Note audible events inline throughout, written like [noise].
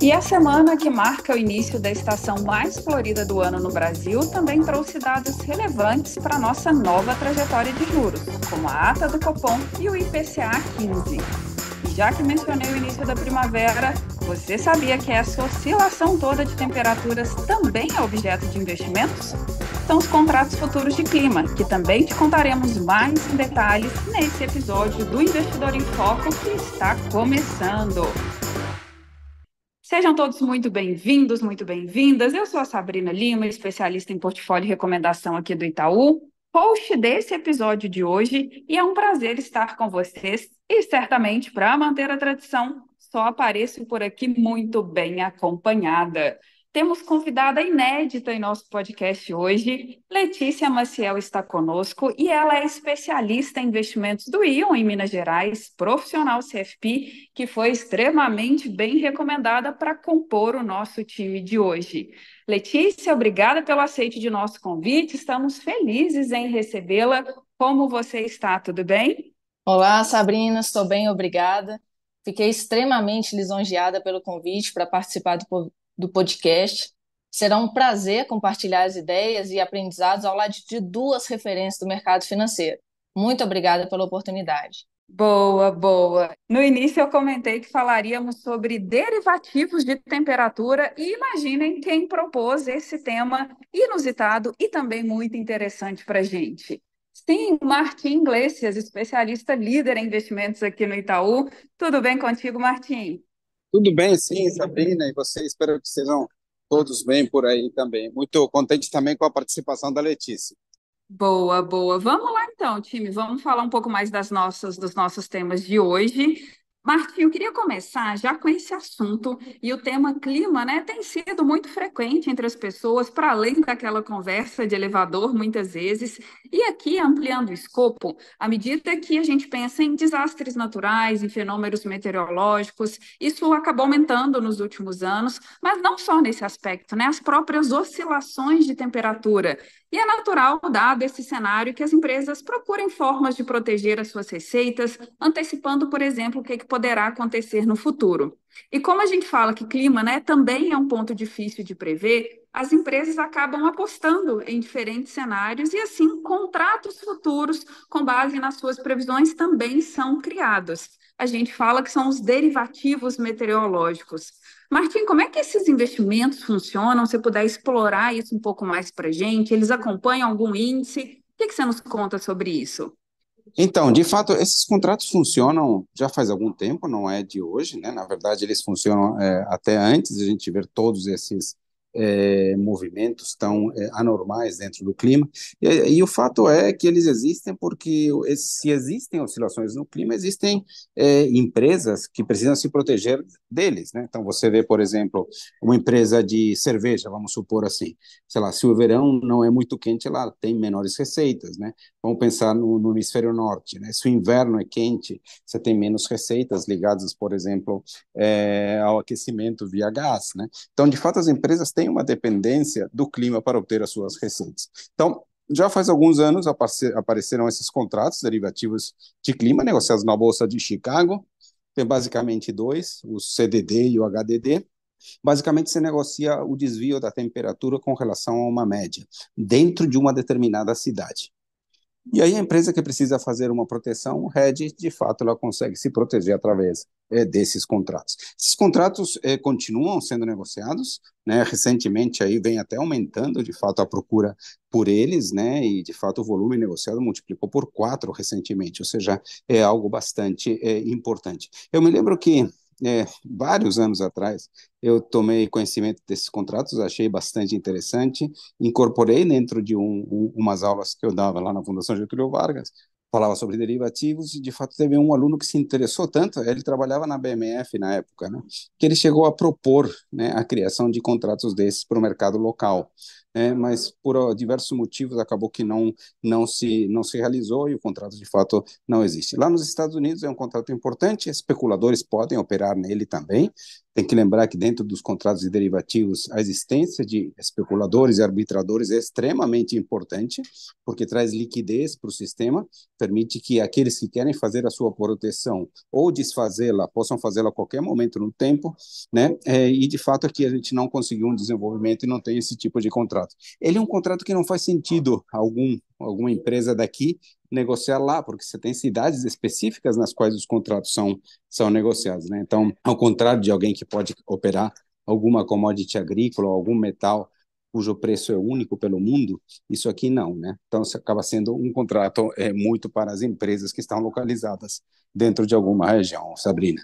E a semana que marca o início da estação mais florida do ano no Brasil também trouxe dados relevantes para nossa nova trajetória de juros, como a ata do Copom e o IPCA 15. E já que mencionei o início da primavera, você sabia que essa oscilação toda de temperaturas também é objeto de investimentos? São os contratos futuros de clima, que também te contaremos mais em detalhes nesse episódio do Investidor em Foco que está começando. Sejam todos muito bem-vindos, muito bem-vindas. Eu sou a Sabrina Lima, especialista em portfólio e recomendação aqui do Itaú, host desse episódio de hoje, e é um prazer estar com vocês. E certamente, para manter a tradição, só apareço por aqui muito bem acompanhada. Temos convidada inédita em nosso podcast hoje. Letícia Maciel está conosco e ela é especialista em investimentos do Ion em Minas Gerais, profissional CFP, que foi extremamente bem recomendada para compor o nosso time de hoje. Letícia, obrigada pelo aceite de nosso convite. Estamos felizes em recebê-la. Como você está? Tudo bem? Olá, Sabrina, estou bem, obrigada. Fiquei extremamente lisonjeada pelo convite para participar do do podcast. Será um prazer compartilhar as ideias e aprendizados ao lado de duas referências do mercado financeiro. Muito obrigada pela oportunidade. Boa, boa. No início eu comentei que falaríamos sobre derivativos de temperatura e imaginem quem propôs esse tema inusitado e também muito interessante para a gente. Sim, Martim Iglesias, especialista líder em investimentos aqui no Itaú. Tudo bem contigo, Martim? Tudo bem, sim, Sabrina, e você? Espero que sejam todos bem por aí também. Muito contente também com a participação da Letícia. Boa, boa. Vamos lá então, time. Vamos falar um pouco mais das nossas, dos nossos temas de hoje. Martim, eu queria começar já com esse assunto e o tema clima, né, tem sido muito frequente entre as pessoas, para além daquela conversa de elevador muitas vezes. E aqui ampliando o escopo, à medida que a gente pensa em desastres naturais, em fenômenos meteorológicos, isso acabou aumentando nos últimos anos, mas não só nesse aspecto, né, as próprias oscilações de temperatura e é natural, dado esse cenário, que as empresas procurem formas de proteger as suas receitas, antecipando, por exemplo, o que, é que poderá acontecer no futuro. E como a gente fala que clima né, também é um ponto difícil de prever, as empresas acabam apostando em diferentes cenários e, assim, contratos futuros com base nas suas previsões também são criados. A gente fala que são os derivativos meteorológicos. Martim, como é que esses investimentos funcionam? Se puder explorar isso um pouco mais para a gente, eles acompanham algum índice? O que, que você nos conta sobre isso? Então, de fato, esses contratos funcionam já faz algum tempo, não é de hoje, né? Na verdade, eles funcionam é, até antes de a gente ver todos esses é, movimentos tão é, anormais dentro do clima. E, e, o fato é que eles existem porque, se existem oscilações no clima, existem é, empresas que precisam se proteger deles. Né? Então, você vê, por exemplo, uma empresa de cerveja, vamos supor assim, sei lá, se o verão não é muito quente, lá tem menores receitas. Né? Vamos pensar no, no hemisfério norte. Né? Se o inverno é quente, você tem menos receitas ligadas, por exemplo, é, ao aquecimento via gás. Né? Então, de fato, as empresas têm tem uma dependência do clima para obter as suas receitas. Então, já faz alguns anos apareceram esses contratos derivativos de clima negociados na Bolsa de Chicago. Tem basicamente dois, o CDD e o HDD. Basicamente, se negocia o desvio da temperatura com relação a uma média, dentro de uma determinada cidade. E aí a empresa que precisa fazer uma proteção, Red, de fato, ela consegue se proteger através é, desses contratos. Esses contratos é, continuam sendo negociados, né? Recentemente aí vem até aumentando, de fato, a procura por eles, né? E de fato o volume negociado multiplicou por quatro recentemente, ou seja, é algo bastante é, importante. Eu me lembro que é, vários anos atrás, eu tomei conhecimento desses contratos, achei bastante interessante, incorporei dentro de um, um, umas aulas que eu dava lá na Fundação Getúlio Vargas, falava sobre derivativos, e de fato teve um aluno que se interessou tanto, ele trabalhava na BMF na época, né, que ele chegou a propor né, a criação de contratos desses para o mercado local né, mas por diversos motivos acabou que não, não, se, não se realizou e o contrato de fato não existe. Lá nos Estados Unidos é um contrato importante, especuladores podem operar nele também, tem que lembrar que dentro dos contratos de derivativos, a existência de especuladores e arbitradores é extremamente importante, porque traz liquidez para o sistema, permite que aqueles que querem fazer a sua proteção ou desfazê-la possam fazê-la a qualquer momento no tempo, né? É, e de fato aqui a gente não conseguiu um desenvolvimento e não tem esse tipo de contrato. Ele é um contrato que não faz sentido algum alguma empresa daqui negociar lá, porque você tem cidades específicas nas quais os contratos são, são negociados. Né? Então, ao contrário de alguém que pode operar alguma commodity agrícola, algum metal cujo preço é único pelo mundo, isso aqui não, né? Então, isso acaba sendo um contrato é, muito para as empresas que estão localizadas dentro de alguma região, Sabrina.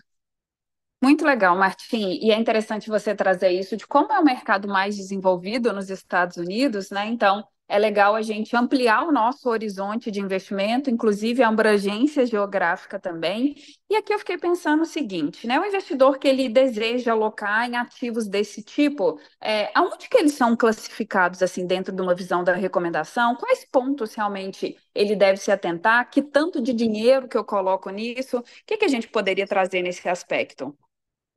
Muito legal, Martim. E é interessante você trazer isso de como é o mercado mais desenvolvido nos Estados Unidos, né? Então, é legal a gente ampliar o nosso horizonte de investimento, inclusive a abrangência geográfica também. E aqui eu fiquei pensando o seguinte, né? O investidor que ele deseja alocar em ativos desse tipo, é, aonde que eles são classificados assim dentro de uma visão da recomendação? Quais pontos realmente ele deve se atentar? Que tanto de dinheiro que eu coloco nisso? O que, que a gente poderia trazer nesse aspecto?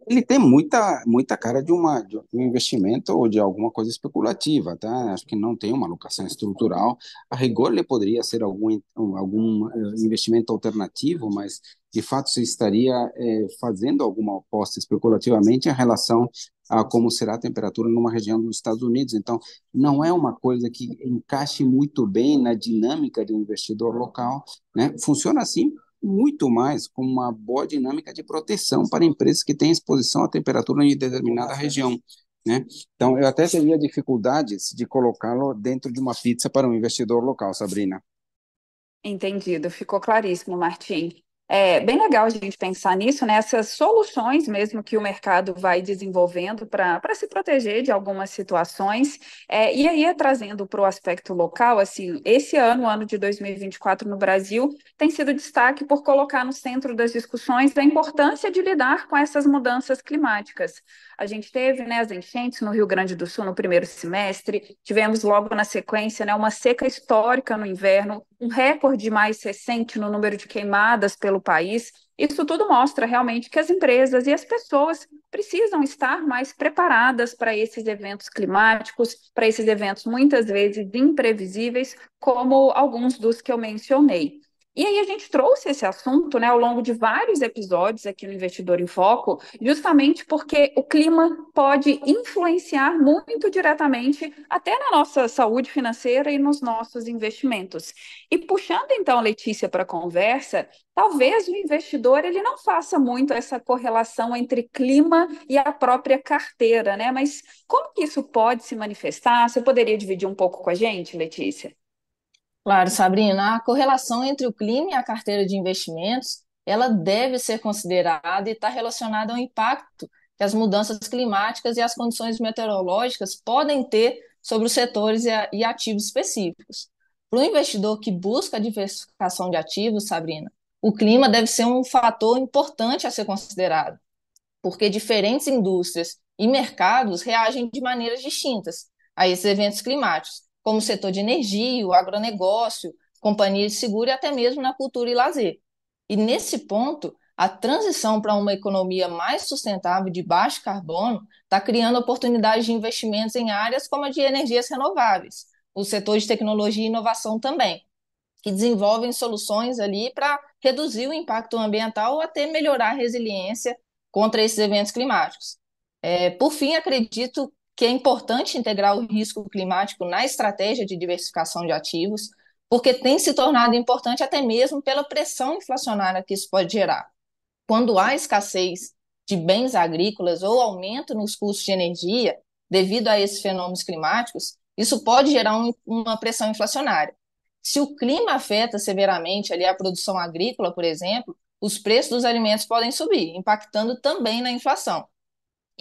ele tem muita, muita cara de, uma, de um investimento ou de alguma coisa especulativa, tá? Acho que não tem uma alocação estrutural. A rigor, ele poderia ser algum, algum eh, investimento alternativo, mas de fato se estaria é, fazendo alguma aposta especulativamente em relação a como será a temperatura numa região dos Estados Unidos. Então, não é uma coisa que encaixe muito bem na dinâmica do investidor local, né? Funciona assim muito mais como uma boa dinâmica de proteção para empresas que têm exposição à temperatura em determinada região. Né? Então, eu até teria dificuldades de colocá-lo dentro de uma pizza para um investidor local, Sabrina. Entendido, ficou claríssimo, Martim. É bem legal a gente pensar nisso, nessas né? soluções mesmo que o mercado vai desenvolvendo para se proteger de algumas situações. É, e aí, trazendo para o aspecto local, assim, esse ano, o ano de 2024 no Brasil, tem sido destaque por colocar no centro das discussões a importância de lidar com essas mudanças climáticas a gente teve né, as enchentes no Rio Grande do Sul no primeiro semestre, tivemos logo na sequência né, uma seca histórica no inverno, um recorde mais recente no número de queimadas pelo país. Isso tudo mostra realmente que as empresas e as pessoas precisam estar mais preparadas para esses eventos climáticos, para esses eventos muitas vezes imprevisíveis, como alguns dos que eu mencionei. E aí a gente trouxe esse assunto né, ao longo de vários episódios aqui no Investidor em Foco, justamente porque o clima pode influenciar muito diretamente até na nossa saúde financeira e nos nossos investimentos. E puxando então a Letícia para a conversa, talvez o investidor ele não faça muito essa correlação entre clima e a própria carteira, né? Mas como que isso pode se manifestar? Você poderia dividir um pouco com a gente, Letícia? Claro, Sabrina, a correlação entre o clima e a carteira de investimentos, ela deve ser considerada e está relacionada ao impacto que as mudanças climáticas e as condições meteorológicas podem ter sobre os setores e ativos específicos. Para o investidor que busca a diversificação de ativos, Sabrina, o clima deve ser um fator importante a ser considerado, porque diferentes indústrias e mercados reagem de maneiras distintas a esses eventos climáticos como o setor de energia, o agronegócio, companhias de seguro e até mesmo na cultura e lazer. E nesse ponto, a transição para uma economia mais sustentável de baixo carbono está criando oportunidades de investimentos em áreas como a de energias renováveis, o setor de tecnologia e inovação também, que desenvolvem soluções ali para reduzir o impacto ambiental ou até melhorar a resiliência contra esses eventos climáticos. É, por fim, acredito que é importante integrar o risco climático na estratégia de diversificação de ativos, porque tem se tornado importante até mesmo pela pressão inflacionária que isso pode gerar. Quando há escassez de bens agrícolas ou aumento nos custos de energia devido a esses fenômenos climáticos, isso pode gerar um, uma pressão inflacionária. Se o clima afeta severamente ali a produção agrícola, por exemplo, os preços dos alimentos podem subir, impactando também na inflação.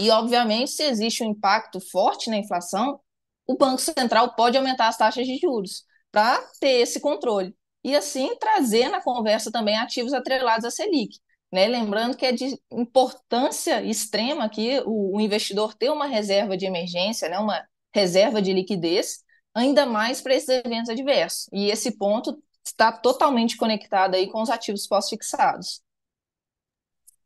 E, obviamente, se existe um impacto forte na inflação, o Banco Central pode aumentar as taxas de juros para ter esse controle. E, assim, trazer na conversa também ativos atrelados à Selic. Né? Lembrando que é de importância extrema que o, o investidor ter uma reserva de emergência, né? uma reserva de liquidez, ainda mais para esses eventos adversos. E esse ponto está totalmente conectado aí com os ativos pós-fixados.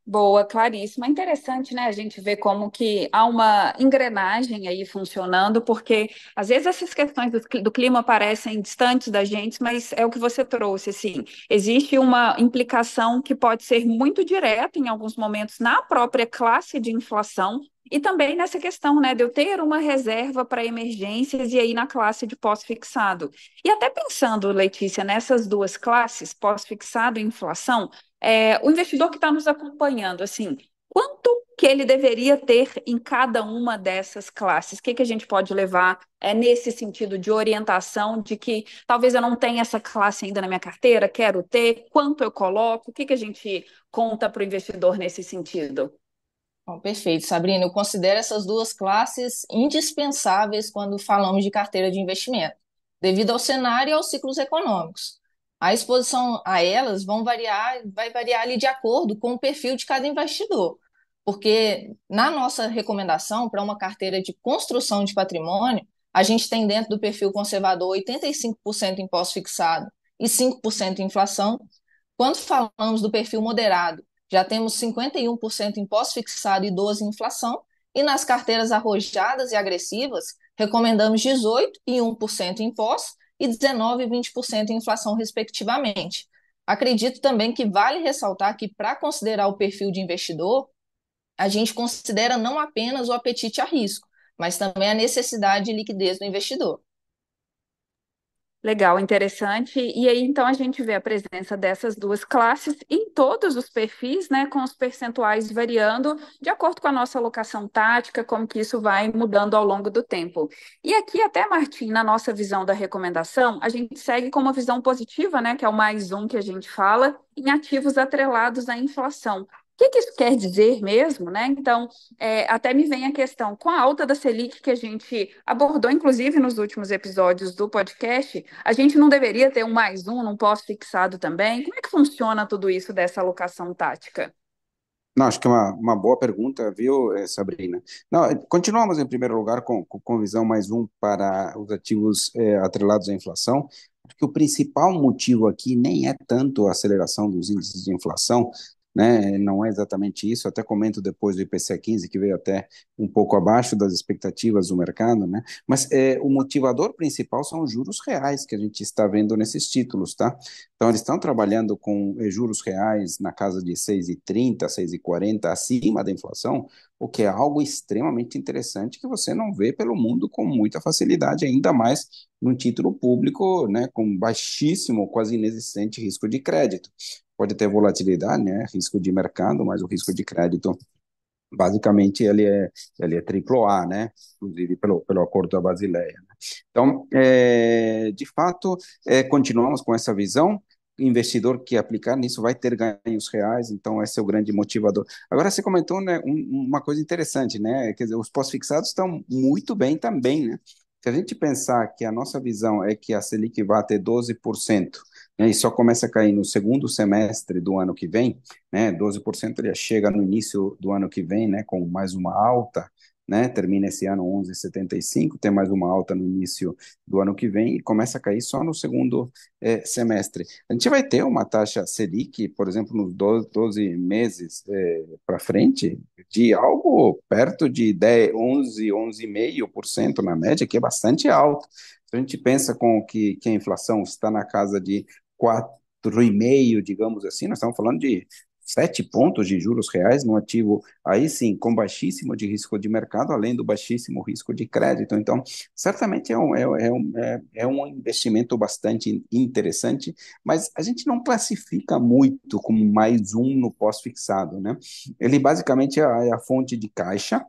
Boa, claríssima. Interessante, né? A gente vê como que há uma engrenagem aí funcionando, porque às vezes essas questões do clima parecem distantes da gente, mas é o que você trouxe, assim. Existe uma implicação que pode ser muito direta em alguns momentos na própria classe de inflação, e também nessa questão, né, de eu ter uma reserva para emergências e aí na classe de pós-fixado. E até pensando, Letícia, nessas duas classes, pós-fixado e inflação, é, o investidor que está nos acompanhando, assim, quanto que ele deveria ter em cada uma dessas classes? O que, que a gente pode levar é, nesse sentido de orientação de que talvez eu não tenha essa classe ainda na minha carteira, quero ter, quanto eu coloco, o que, que a gente conta para o investidor nesse sentido? Bom, perfeito, Sabrina. Eu considero essas duas classes indispensáveis quando falamos de carteira de investimento, devido ao cenário e aos ciclos econômicos. A exposição a elas vão variar, vai variar ali de acordo com o perfil de cada investidor, porque na nossa recomendação para uma carteira de construção de patrimônio, a gente tem dentro do perfil conservador 85% imposto fixado e 5% inflação. Quando falamos do perfil moderado, já temos 51% em pós-fixado e 12% em inflação, e nas carteiras arrojadas e agressivas, recomendamos 18% e 1% em pós e 19% e 20% em inflação, respectivamente. Acredito também que vale ressaltar que, para considerar o perfil de investidor, a gente considera não apenas o apetite a risco, mas também a necessidade de liquidez do investidor. Legal, interessante. E aí, então, a gente vê a presença dessas duas classes em todos os perfis, né, com os percentuais variando de acordo com a nossa alocação tática, como que isso vai mudando ao longo do tempo. E aqui, até, Martim, na nossa visão da recomendação, a gente segue com uma visão positiva, né, que é o mais um que a gente fala, em ativos atrelados à inflação, o que, que, isso quer dizer mesmo, né? Então, é, até me vem a questão, com a alta da Selic que a gente abordou, inclusive, nos últimos episódios do podcast, a gente não deveria ter um mais um num pós-fixado também? Como é que funciona tudo isso dessa alocação tática? Não, acho que é uma, uma boa pergunta, viu, eh, Sabrina? Não, continuamos, em primeiro lugar, com, com visão mais um para os ativos é, atrelados à inflação, porque o principal motivo aqui nem é tanto a aceleração dos índices de inflação, né? Não é exatamente isso, até comento depois do IPCA 15, que veio até um pouco abaixo das expectativas do mercado, né? Mas é, o motivador principal são os juros reais que a gente está vendo nesses títulos, tá? Então, eles estão trabalhando com é, juros reais na casa de 6,30, 6,40, acima da inflação, o que é algo extremamente interessante que você não vê pelo mundo com muita facilidade, ainda mais num título público, né, com baixíssimo, quase inexistente risco de crédito pode ter volatilidade, né, risco de mercado, mas o risco de crédito basicamente ele é ele é triplo A, né? Inclusive pelo pelo acordo da Basileia. Né? Então, é, de fato, é, continuamos com essa visão. O investidor que aplicar nisso vai ter ganhos reais, então esse é o grande motivador. Agora você comentou né, um, uma coisa interessante, né? Quer dizer, os pós-fixados estão muito bem também, né? Se a gente pensar que a nossa visão é que a Selic vai até 12%, né, e só começa a cair no segundo semestre do ano que vem, né, 12% já chega no início do ano que vem, né, com mais uma alta, né, termina esse ano 11,75, tem mais uma alta no início do ano que vem e começa a cair só no segundo é, semestre. A gente vai ter uma taxa Selic, por exemplo, nos 12, 12 meses é, para frente, de algo perto de 10, 11, 11,5% na média, que é bastante alto. Se a gente pensa com que, que a inflação está na casa de 4,5%, digamos assim, nós estamos falando de 7 pontos de juros reais num ativo, aí sim, com baixíssimo de risco de mercado, além do baixíssimo risco de crédito. Então, certamente é um, é, é um, é, é, um investimento bastante interessante, mas a gente não classifica muito como mais um no pós-fixado. Né? Ele basicamente é a, é a fonte de caixa,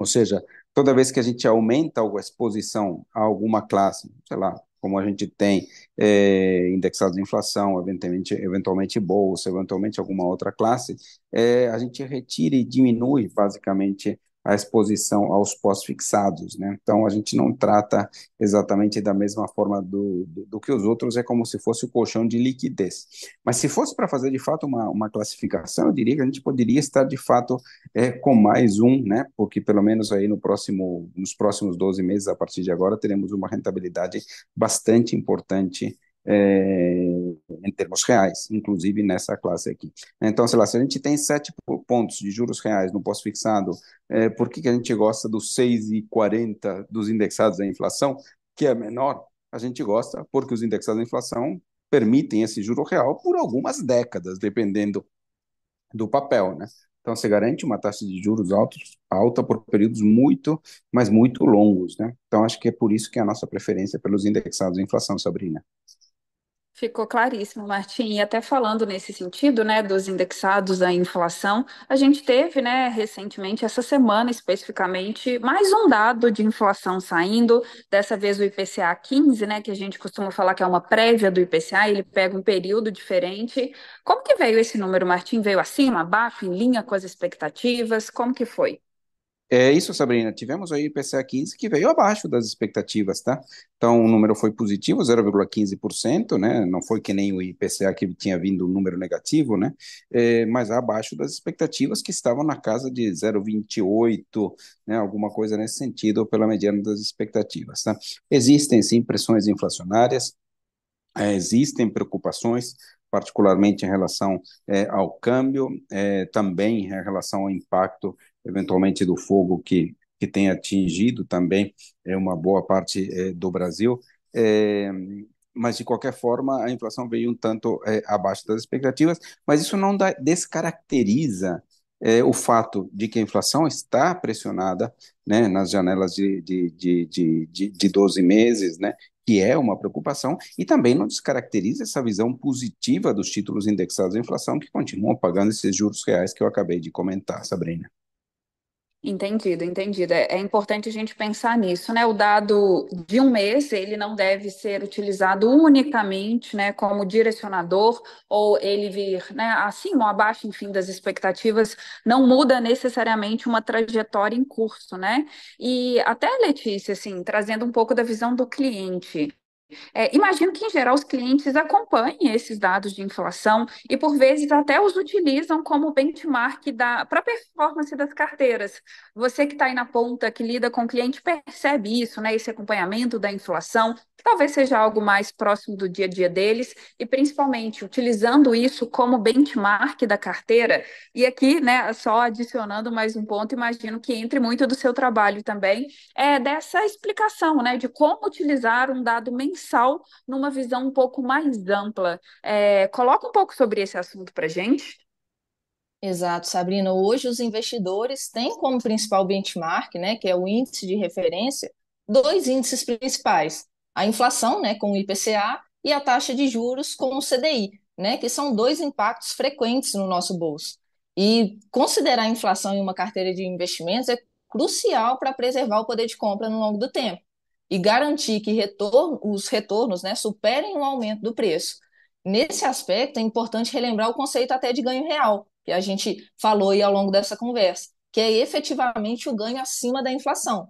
ou seja, toda vez que a gente aumenta a exposição a alguma classe, sei lá, como a gente tem é, indexados de inflação, eventualmente, eventualmente bolsa, eventualmente alguma outra classe, é, a gente retira e diminui basicamente a exposição aos pós-fixados. Né? Então, a gente não trata exatamente da mesma forma do, do, do, que os outros, é como se fosse o colchão de liquidez. Mas se fosse para fazer de fato uma, uma classificação, eu diria que a gente poderia estar de fato é, com mais um, né? porque pelo menos aí no próximo, nos próximos 12 meses, a partir de agora, teremos uma rentabilidade bastante importante é, em termos reais, inclusive nessa classe aqui. Então, sei lá, se a gente tem 7 pontos de juros reais no pós-fixado, é, por que, que a gente gosta dos 6,40 dos indexados à inflação, que é menor? A gente gosta porque os indexados à inflação permitem esse juro real por algumas décadas, dependendo do papel, né? Então, você garante uma taxa de juros altos, alta por períodos muito, mas muito longos, né? Então, acho que é por isso que é a nossa preferência pelos indexados à inflação, Sabrina. Ficou claríssimo, Martim. E até falando nesse sentido, né, dos indexados à inflação, a gente teve, né, recentemente, essa semana especificamente, mais um dado de inflação saindo, dessa vez o IPCA 15, né, que a gente costuma falar que é uma prévia do IPCA, ele pega um período diferente. Como que veio esse número, Martim? Veio acima, abaixo, em linha com as expectativas? Como que foi? É isso, Sabrina. Tivemos aí o IPCA 15 que veio abaixo das expectativas, tá? Então o número foi positivo, 0,15%, né? Não foi que nem o IPCA que tinha vindo um número negativo, né? É, mas abaixo das expectativas que estavam na casa de 0,28, né? Alguma coisa nesse sentido, pela mediana das expectativas, tá? Existem sim pressões inflacionárias, é, existem preocupações particularmente em relação é, ao câmbio, é, também em relação ao impacto eventualmente do fogo que, que tem atingido também é uma boa parte é, do Brasil. É, mas, de qualquer forma, a inflação veio um tanto é, abaixo das expectativas, mas isso não dá, descaracteriza é, o fato de que a inflação está pressionada né, nas janelas de, de, de, de, de, de 12 meses, né, que é uma preocupação, e também não descaracteriza essa visão positiva dos títulos indexados à inflação, que continuam pagando esses juros reais que eu acabei de comentar, Sabrina. Entendido, entendido. É é importante a gente pensar nisso, né? O dado de um mês, ele não deve ser utilizado unicamente, né, como direcionador ou ele vir, né, acima ou abaixo, enfim, das expectativas, não muda necessariamente uma trajetória em curso, né? E até, Letícia, assim, trazendo um pouco da visão do cliente, é, imagino que, em geral, os clientes acompanhem esses dados de inflação e, por vezes, até os utilizam como benchmark para a performance das carteiras. Você que está aí na ponta, que lida com o cliente, percebe isso, né? Esse acompanhamento da inflação, que talvez seja algo mais próximo do dia a dia deles, e principalmente utilizando isso como benchmark da carteira. E aqui, né, só adicionando mais um ponto, imagino que entre muito do seu trabalho também, é dessa explicação, né, de como utilizar um dado mensal Sal numa visão um pouco mais ampla. É, coloca um pouco sobre esse assunto para gente. Exato, Sabrina. Hoje os investidores têm como principal benchmark, né, que é o índice de referência, dois índices principais: a inflação, né, com o IPCA, e a taxa de juros com o CDI, né, que são dois impactos frequentes no nosso bolso. E considerar a inflação em uma carteira de investimentos é crucial para preservar o poder de compra no longo do tempo e garantir que retorno, os retornos né, superem o aumento do preço. Nesse aspecto, é importante relembrar o conceito até de ganho real, que a gente falou aí ao longo dessa conversa, que é efetivamente o ganho acima da inflação.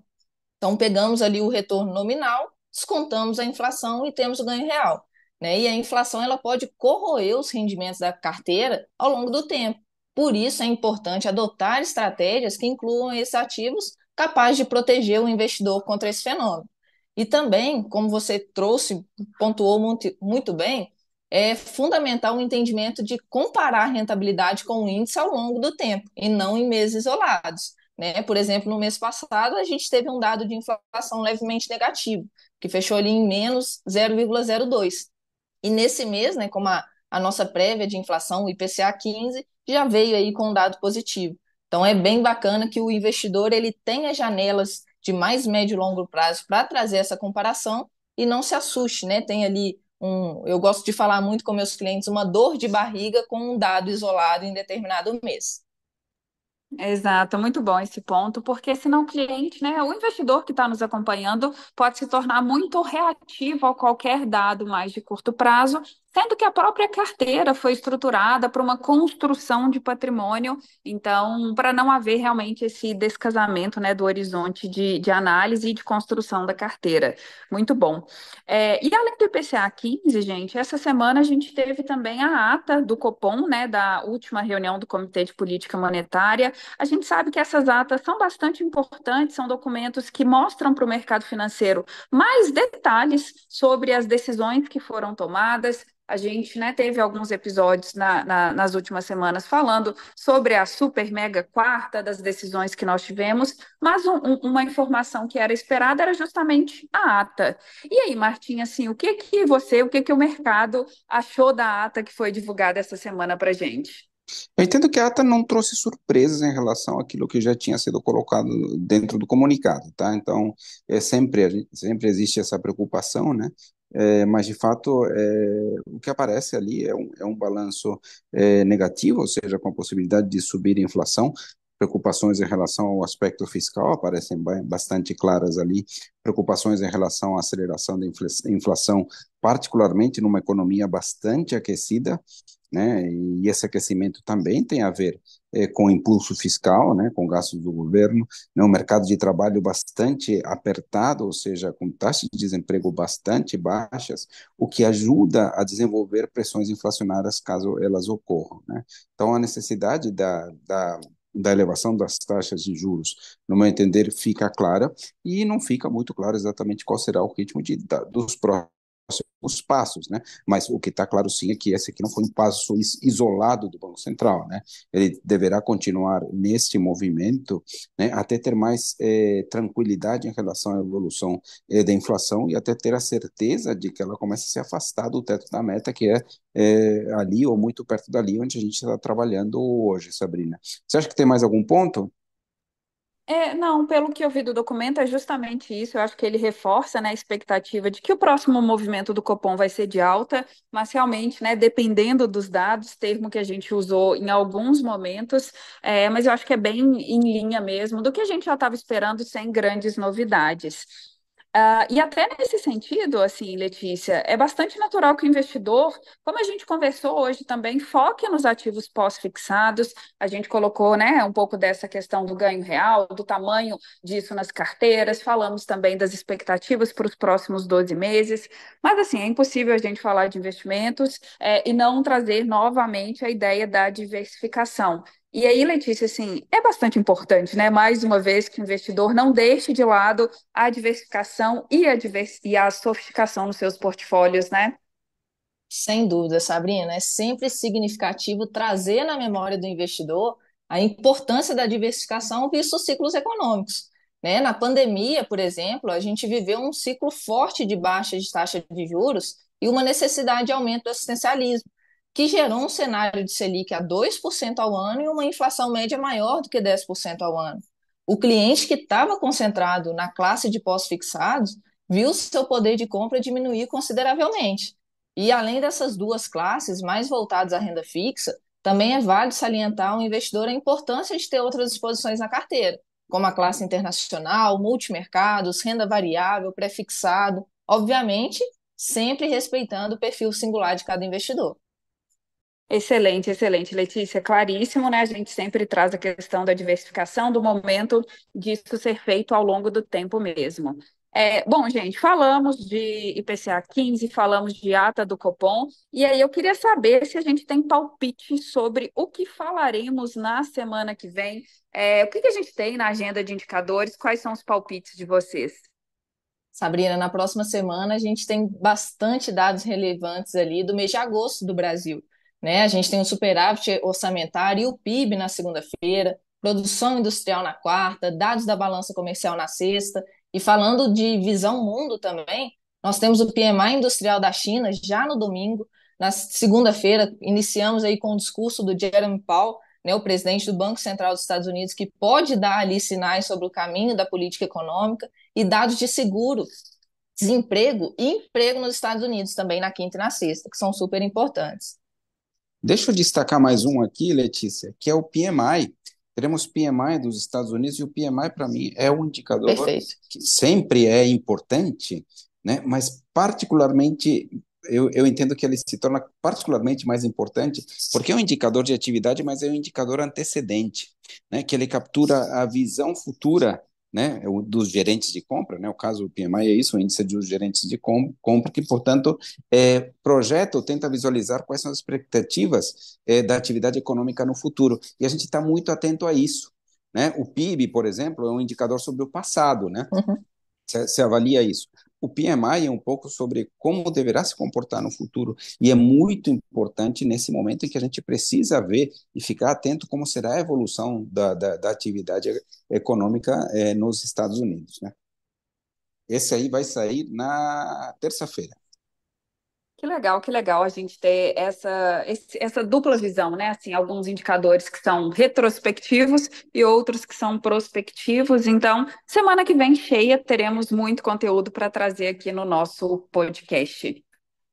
Então, pegamos ali o retorno nominal, descontamos a inflação e temos o ganho real. Né? E a inflação ela pode corroer os rendimentos da carteira ao longo do tempo. Por isso, é importante adotar estratégias que incluam esses ativos capazes de proteger o investidor contra esse fenômeno. E também, como você trouxe, pontuou muito, muito bem, é fundamental o entendimento de comparar a rentabilidade com o índice ao longo do tempo e não em meses isolados. Né? Por exemplo, no mês passado, a gente teve um dado de inflação levemente negativo, que fechou ali em menos 0,02. E nesse mês, né, como a, a nossa prévia de inflação, o IPCA 15, já veio aí com um dado positivo. Então, é bem bacana que o investidor ele tenha janelas de mais médio e longo prazo para trazer essa comparação e não se assuste, né? Tem ali um, eu gosto de falar muito com meus clientes, uma dor de barriga com um dado isolado em determinado mês. Exato, muito bom esse ponto, porque senão o cliente, né, o investidor que está nos acompanhando pode se tornar muito reativo a qualquer dado mais de curto prazo sendo que a própria carteira foi estruturada para uma construção de patrimônio, então, para não haver realmente esse descasamento né, do horizonte de, de análise e de construção da carteira. Muito bom. É, e além do IPCA 15, gente, essa semana a gente teve também a ata do Copom, né, da última reunião do Comitê de Política Monetária. A gente sabe que essas atas são bastante importantes, são documentos que mostram para o mercado financeiro mais detalhes sobre as decisões que foram tomadas, a gente né, teve alguns episódios na, na, nas últimas semanas falando sobre a super mega quarta das decisões que nós tivemos, mas um, um, uma informação que era esperada era justamente a ata. E aí, Martinha, assim, o que que você, o que que o mercado achou da ata que foi divulgada essa semana para gente? Eu entendo que a ata não trouxe surpresas em relação àquilo que já tinha sido colocado dentro do comunicado, tá? Então, é sempre, sempre existe essa preocupação, né? É, mas, de fato, é, o que aparece ali é um, é um balanço é, negativo, ou seja, com a possibilidade de subir a inflação. Preocupações em relação ao aspecto fiscal aparecem bastante claras ali. Preocupações em relação à aceleração da inflação, particularmente numa economia bastante aquecida né? E esse aquecimento também tem a ver é, com impulso fiscal, né? Com gastos do governo, né? Um mercado de trabalho bastante apertado, ou seja, com taxas de desemprego bastante baixas, o que ajuda a desenvolver pressões inflacionárias caso elas ocorram, né? Então a necessidade da, da da elevação das taxas de juros, no meu entender, fica clara e não fica muito claro exatamente qual será o ritmo de, da, dos próximos os passos, né? Mas o que está claro sim é que esse aqui não foi um passo isolado do Banco Central, né? Ele deverá continuar nesse movimento, né? Até ter mais eh, tranquilidade em relação à evolução eh, da inflação e até ter a certeza de que ela começa a se afastar do teto da meta, que é é, ali ou muito perto dali onde a gente está trabalhando hoje, Sabrina. Você acha que tem mais algum ponto? É, não, pelo que eu vi do documento, é justamente isso. Eu acho que ele reforça, né, a expectativa de que o próximo movimento do Copom vai ser de alta, mas realmente, né, dependendo dos dados, termo que a gente usou em alguns momentos, é, mas eu acho que é bem em linha mesmo do que a gente já estava esperando, sem grandes novidades. Ah, e até nesse sentido, assim, Letícia, é bastante natural que o investidor, como a gente conversou hoje também, foque nos ativos pós-fixados. A gente colocou, né, um pouco dessa questão do ganho real, do tamanho disso nas carteiras, falamos também das expectativas para os próximos 12 meses. Mas, assim, é impossível a gente falar de investimentos, é, e não trazer novamente a ideia da diversificação. E aí, Letícia, assim, é bastante importante, né? Mais uma vez, que o investidor não deixe de lado a diversificação e a, divers... e a sofisticação nos seus portfólios, né? Sem dúvida, Sabrina. É sempre significativo trazer na memória do investidor a importância da diversificação visto os ciclos econômicos. Né? Na pandemia, por exemplo, a gente viveu um ciclo forte de baixa de taxa de juros e uma necessidade de aumento do assistencialismo que gerou um cenário de Selic a 2% ao ano e uma inflação média maior do que 10% ao ano. O cliente que estava concentrado na classe de pós-fixados viu seu poder de compra diminuir consideravelmente. E além dessas duas classes, mais voltadas à renda fixa, também é válido salientar ao investidor a importância de ter outras exposições na carteira, como a classe internacional, multimercados, renda variável, pré-fixado, obviamente, sempre respeitando o perfil singular de cada investidor. Excelente, excelente, Letícia. Claríssimo, né? A gente sempre traz a questão da diversificação, do momento disso ser feito ao longo do tempo mesmo. É, bom, gente, falamos de IPCA 15, falamos de ata do Copom, e aí eu queria saber se a gente tem palpite sobre o que falaremos na semana que vem, é, o que, que a gente tem na agenda de indicadores, quais são os palpites de vocês? Sabrina, na próxima semana a gente tem bastante dados relevantes ali do mês de agosto do Brasil. Né? A gente tem um superávit orçamentário e o PIB na segunda-feira, produção industrial na quarta, dados da balança comercial na sexta. E falando de visão mundo também, nós temos o PMI industrial da China já no domingo. Na segunda-feira, iniciamos aí com o discurso do Jeremy Powell, né, o presidente do Banco Central dos Estados Unidos, que pode dar ali sinais sobre o caminho da política econômica e dados de seguro, desemprego e emprego nos Estados Unidos também na quinta e na sexta, que são super importantes. Deixa eu destacar mais um aqui, Letícia, que é o PMI. Teremos PMI dos Estados Unidos e o PMI, para mim, é um indicador Perfeito. que sempre é importante, né? mas particularmente eu, eu, entendo que ele se torna particularmente mais importante porque é um indicador de atividade, mas é um indicador antecedente, né? que ele captura a visão futura né, dos gerentes de compra, né, o caso do PMI é isso, o índice dos gerentes de compra, que, portanto, é, projeta ou tenta visualizar quais são as expectativas é, da atividade econômica no futuro. E a gente está muito atento a isso. Né? O PIB, por exemplo, é um indicador sobre o passado, né? Uhum. Você uhum. avalia isso o PMI é um pouco sobre como deverá se comportar no futuro e é muito importante nesse momento em que a gente precisa ver e ficar atento como será a evolução da, da, da atividade econômica é, nos Estados Unidos. Né? Esse aí vai sair na terça-feira. Que legal, que legal a gente ter essa, essa dupla visão, né? Assim, alguns indicadores que são retrospectivos e outros que são prospectivos. Então, semana que vem cheia, teremos muito conteúdo para trazer aqui no nosso podcast.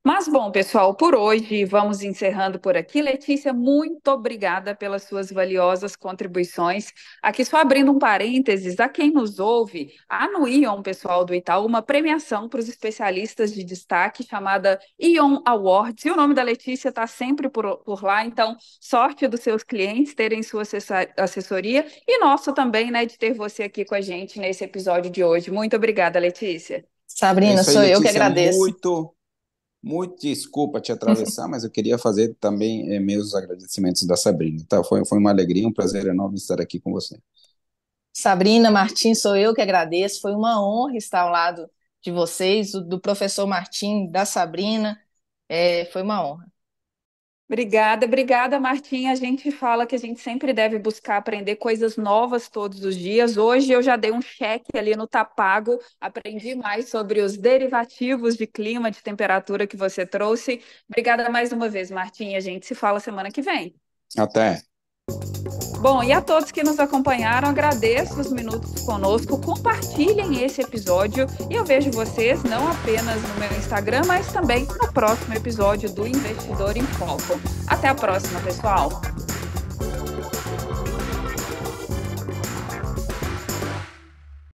Mas bom, pessoal, por hoje vamos encerrando por aqui. Letícia, muito obrigada pelas suas valiosas contribuições. Aqui só abrindo um parênteses, a quem nos ouve, há no ION, pessoal do Itaú, uma premiação para os especialistas de destaque chamada ION Awards. E o nome da Letícia está sempre por, por lá, então sorte dos seus clientes terem sua assessoria e nosso também, né, de ter você aqui com a gente nesse episódio de hoje. Muito obrigada, Letícia. Sabrina, é aí, sou Letícia, eu que agradeço. Muito muito desculpa te [laughs] atravessar, mas eu queria fazer também é, meus agradecimentos da Sabrina. Tá? Foi, foi uma alegria, um prazer enorme estar aqui com você. Sabrina Martins, sou eu que agradeço. Foi uma honra estar ao lado de vocês, do professor Martim, da Sabrina. É, foi uma honra. Obrigada, obrigada, Martim. A gente fala que a gente sempre deve buscar aprender coisas novas todos os dias. Hoje eu já dei um cheque ali no Tapago, aprendi mais sobre os derivativos de clima, de temperatura que você trouxe. Obrigada mais uma vez, Martim. A gente se fala semana que vem. Até. Bom, e a todos que nos acompanharam, agradeço os minutos conosco, compartilhem esse episódio e eu vejo vocês não apenas no meu Instagram, mas também no próximo episódio do Investidor em Foco. Até a próxima, pessoal!